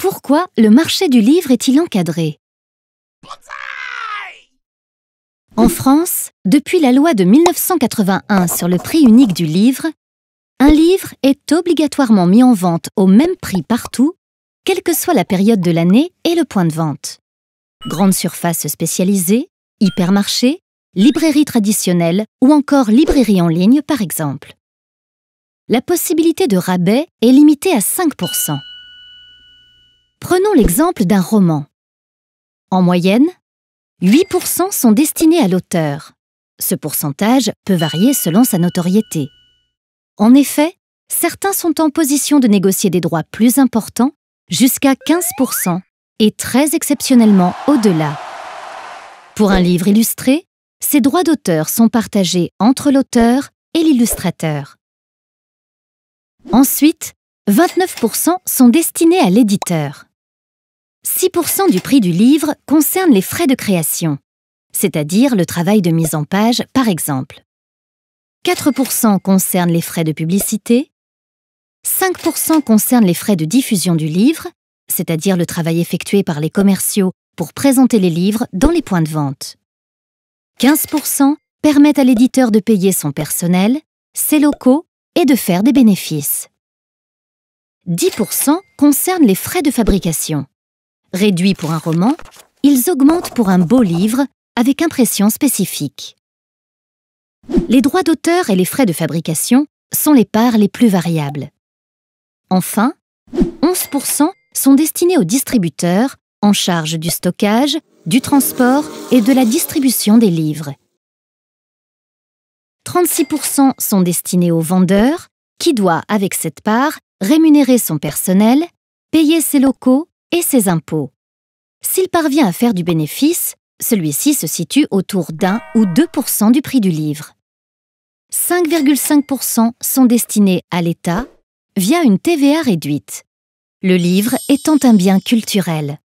Pourquoi le marché du livre est-il encadré En France, depuis la loi de 1981 sur le prix unique du livre, un livre est obligatoirement mis en vente au même prix partout, quelle que soit la période de l'année et le point de vente. Grande surface spécialisée, hypermarché, librairie traditionnelle ou encore librairie en ligne par exemple. La possibilité de rabais est limitée à 5 Prenons l'exemple d'un roman. En moyenne, 8% sont destinés à l'auteur. Ce pourcentage peut varier selon sa notoriété. En effet, certains sont en position de négocier des droits plus importants, jusqu'à 15%, et très exceptionnellement au-delà. Pour un livre illustré, ces droits d'auteur sont partagés entre l'auteur et l'illustrateur. Ensuite, 29% sont destinés à l'éditeur. 6% du prix du livre concerne les frais de création, c'est-à-dire le travail de mise en page par exemple. 4% concerne les frais de publicité, 5% concerne les frais de diffusion du livre, c'est-à-dire le travail effectué par les commerciaux pour présenter les livres dans les points de vente. 15% permettent à l'éditeur de payer son personnel, ses locaux et de faire des bénéfices. 10% concerne les frais de fabrication. Réduits pour un roman, ils augmentent pour un beau livre avec impression spécifique. Les droits d'auteur et les frais de fabrication sont les parts les plus variables. Enfin, 11% sont destinés aux distributeurs en charge du stockage, du transport et de la distribution des livres. 36% sont destinés aux vendeurs qui doit, avec cette part, rémunérer son personnel, payer ses locaux, et ses impôts. S'il parvient à faire du bénéfice, celui-ci se situe autour d'un ou 2 du prix du livre. 5,5 sont destinés à l'État via une TVA réduite, le livre étant un bien culturel.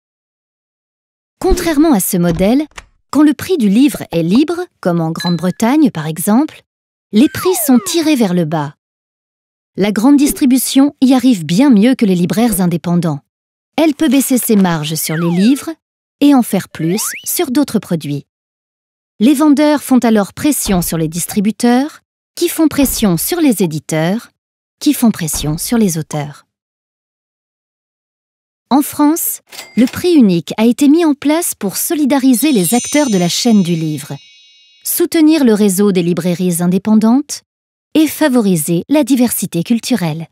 Contrairement à ce modèle, quand le prix du livre est libre, comme en Grande-Bretagne par exemple, les prix sont tirés vers le bas. La grande distribution y arrive bien mieux que les libraires indépendants elle peut baisser ses marges sur les livres et en faire plus sur d'autres produits. Les vendeurs font alors pression sur les distributeurs, qui font pression sur les éditeurs, qui font pression sur les auteurs. En France, le prix unique a été mis en place pour solidariser les acteurs de la chaîne du livre, soutenir le réseau des librairies indépendantes et favoriser la diversité culturelle.